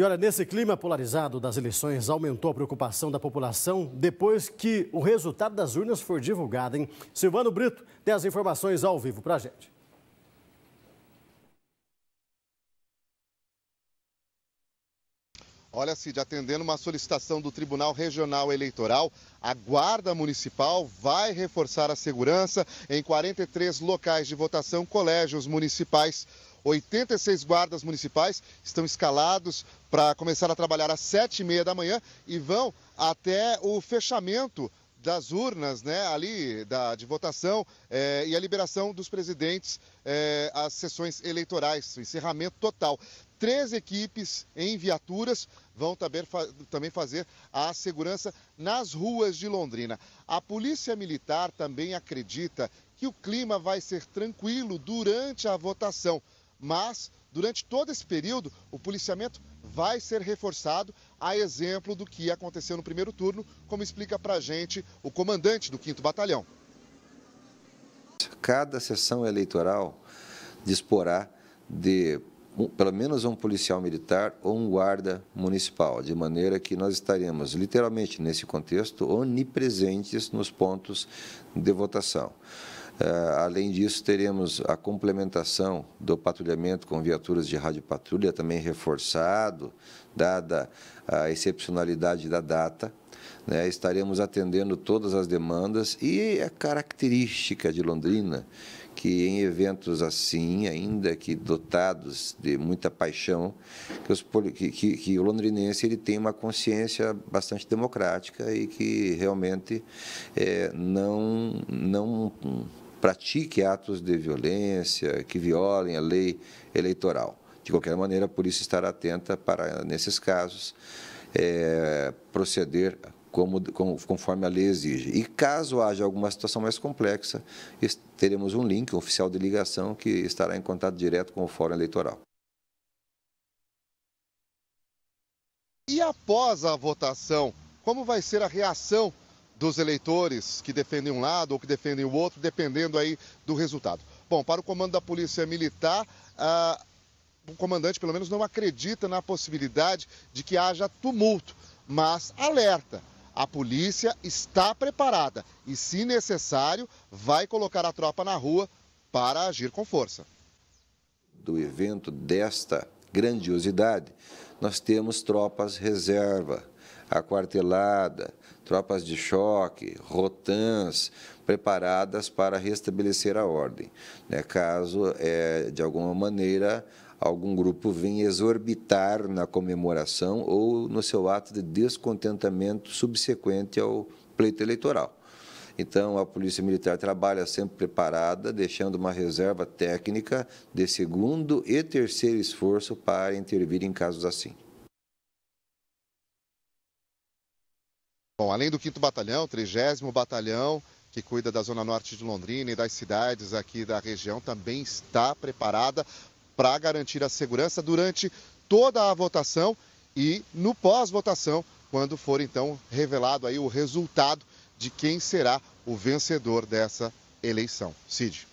E olha, nesse clima polarizado das eleições, aumentou a preocupação da população depois que o resultado das urnas foi divulgado, hein? Silvano Brito tem as informações ao vivo para a gente. Olha, Cid, atendendo uma solicitação do Tribunal Regional Eleitoral, a Guarda Municipal vai reforçar a segurança em 43 locais de votação, colégios municipais 86 guardas municipais estão escalados para começar a trabalhar às 7h30 da manhã e vão até o fechamento das urnas, né, ali da, de votação é, e a liberação dos presidentes é, às sessões eleitorais, o encerramento total. Três equipes em viaturas vão também, também fazer a segurança nas ruas de Londrina. A Polícia Militar também acredita que o clima vai ser tranquilo durante a votação. Mas, durante todo esse período, o policiamento vai ser reforçado, a exemplo do que aconteceu no primeiro turno, como explica para a gente o comandante do 5 Batalhão. Cada sessão eleitoral disporá de um, pelo menos um policial militar ou um guarda municipal, de maneira que nós estaremos, literalmente nesse contexto, onipresentes nos pontos de votação. Eh, além disso, teremos a complementação do patrulhamento com viaturas de rádio patrulha, também reforçado, dada a excepcionalidade da data. Né? Estaremos atendendo todas as demandas e a é característica de Londrina, que em eventos assim, ainda que dotados de muita paixão, que, os, que, que o londrinense ele tem uma consciência bastante democrática e que realmente é, não, não pratique atos de violência, que violem a lei eleitoral. De qualquer maneira, a polícia estará atenta para, nesses casos, é, proceder como, conforme a lei exige. E caso haja alguma situação mais complexa, teremos um link um oficial de ligação que estará em contato direto com o Fórum Eleitoral. E após a votação, como vai ser a reação dos eleitores que defendem um lado ou que defendem o outro, dependendo aí do resultado. Bom, para o comando da Polícia Militar, ah, o comandante pelo menos não acredita na possibilidade de que haja tumulto, mas alerta. A polícia está preparada e, se necessário, vai colocar a tropa na rua para agir com força. Do evento desta grandiosidade, nós temos tropas reserva, aquartelada, tropas de choque, rotãs preparadas para restabelecer a ordem, né? caso, é, de alguma maneira, algum grupo venha exorbitar na comemoração ou no seu ato de descontentamento subsequente ao pleito eleitoral. Então, a Polícia Militar trabalha sempre preparada, deixando uma reserva técnica de segundo e terceiro esforço para intervir em casos assim. Bom, além do 5 Batalhão, 30 Batalhão, que cuida da Zona Norte de Londrina e das cidades aqui da região, também está preparada para garantir a segurança durante toda a votação e no pós-votação, quando for então revelado aí o resultado de quem será o vencedor dessa eleição. Cid.